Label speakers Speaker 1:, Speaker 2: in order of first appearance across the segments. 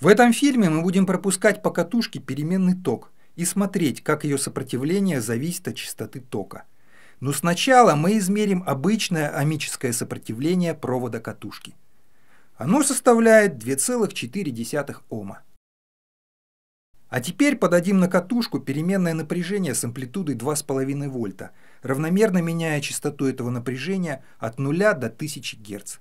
Speaker 1: В этом фильме мы будем пропускать по катушке переменный ток и смотреть, как ее сопротивление зависит от частоты тока. Но сначала мы измерим обычное амическое сопротивление провода катушки. Оно составляет 2,4 Ома. А теперь подадим на катушку переменное напряжение с амплитудой 2,5 вольта, равномерно меняя частоту этого напряжения от 0 до 1000 Гц.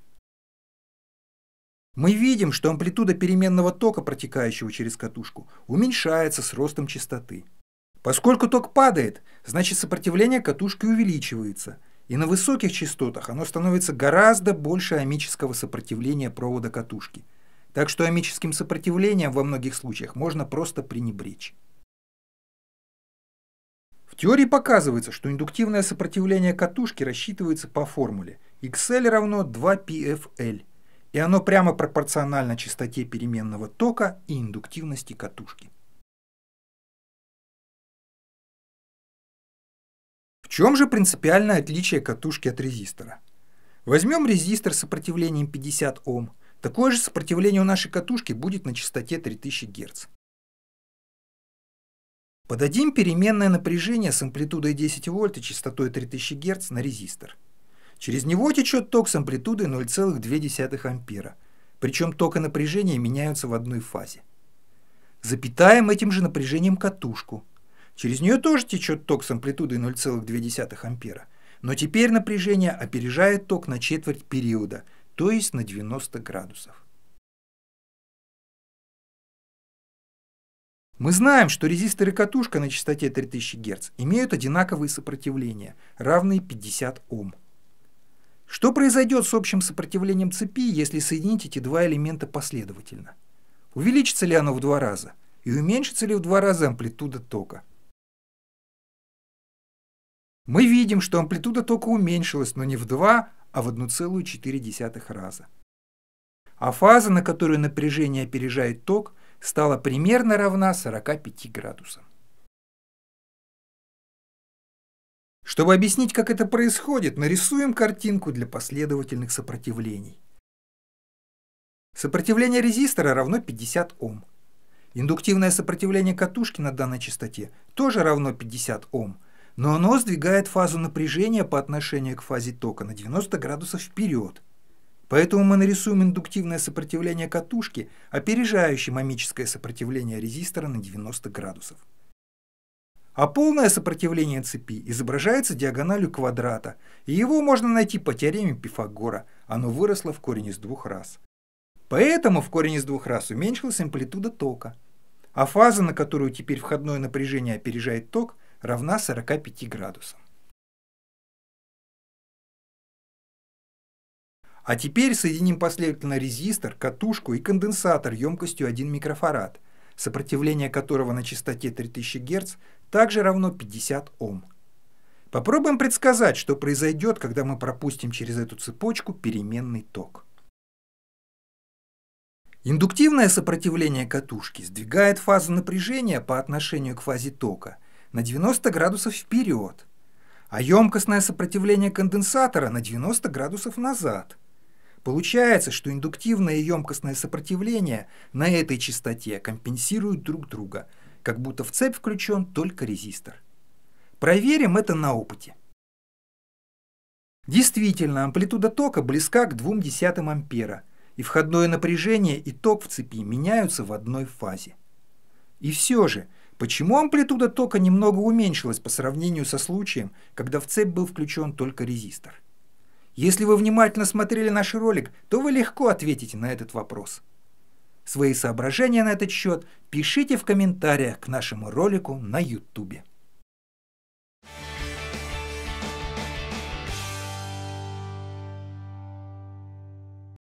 Speaker 1: Мы видим, что амплитуда переменного тока, протекающего через катушку, уменьшается с ростом частоты. Поскольку ток падает, значит сопротивление катушки увеличивается, и на высоких частотах оно становится гораздо больше амического сопротивления провода катушки. Так что амическим сопротивлением во многих случаях можно просто пренебречь. В теории показывается, что индуктивное сопротивление катушки рассчитывается по формуле XL равно 2PFL – и оно прямо пропорционально частоте переменного тока и индуктивности катушки. В чем же принципиальное отличие катушки от резистора? Возьмем резистор с сопротивлением 50 Ом. Такое же сопротивление у нашей катушки будет на частоте 3000 Гц. Подадим переменное напряжение с амплитудой 10 вольт и частотой 3000 Гц на резистор. Через него течет ток с амплитудой 0,2 ампера, причем ток и напряжение меняются в одной фазе. Запитаем этим же напряжением катушку. Через нее тоже течет ток с амплитудой 0,2 ампера, но теперь напряжение опережает ток на четверть периода, то есть на 90 градусов. Мы знаем, что резистор и катушка на частоте 3000 Гц имеют одинаковые сопротивления, равные 50 Ом. Что произойдет с общим сопротивлением цепи, если соединить эти два элемента последовательно? Увеличится ли оно в два раза? И уменьшится ли в два раза амплитуда тока? Мы видим, что амплитуда тока уменьшилась, но не в 2, а в 1,4 раза. А фаза, на которую напряжение опережает ток, стала примерно равна 45 градусам. Чтобы объяснить, как это происходит, нарисуем картинку для последовательных сопротивлений. Сопротивление резистора равно 50 Ом. Индуктивное сопротивление катушки на данной частоте тоже равно 50 Ом, но оно сдвигает фазу напряжения по отношению к фазе тока на 90 градусов вперед. Поэтому мы нарисуем индуктивное сопротивление катушки, опережающее момическое сопротивление резистора на 90 градусов а полное сопротивление цепи изображается диагональю квадрата, и его можно найти по теореме Пифагора, оно выросло в корень из двух раз. Поэтому в корень из двух раз уменьшилась амплитуда тока, а фаза, на которую теперь входное напряжение опережает ток, равна 45 градусам. А теперь соединим последовательно резистор, катушку и конденсатор емкостью 1 микрофарад – сопротивление которого на частоте 3000 Гц также равно 50 Ом. Попробуем предсказать, что произойдет, когда мы пропустим через эту цепочку переменный ток. Индуктивное сопротивление катушки сдвигает фазу напряжения по отношению к фазе тока на 90 градусов вперед, а емкостное сопротивление конденсатора на 90 градусов назад – Получается, что индуктивное и емкостное сопротивление на этой частоте компенсируют друг друга, как будто в цепь включен только резистор. Проверим это на опыте. Действительно, амплитуда тока близка к 0,2 ампера, и входное напряжение и ток в цепи меняются в одной фазе. И все же, почему амплитуда тока немного уменьшилась по сравнению со случаем, когда в цепь был включен только резистор? Если вы внимательно смотрели наш ролик, то вы легко ответите на этот вопрос. Свои соображения на этот счет пишите в комментариях к нашему ролику на YouTube.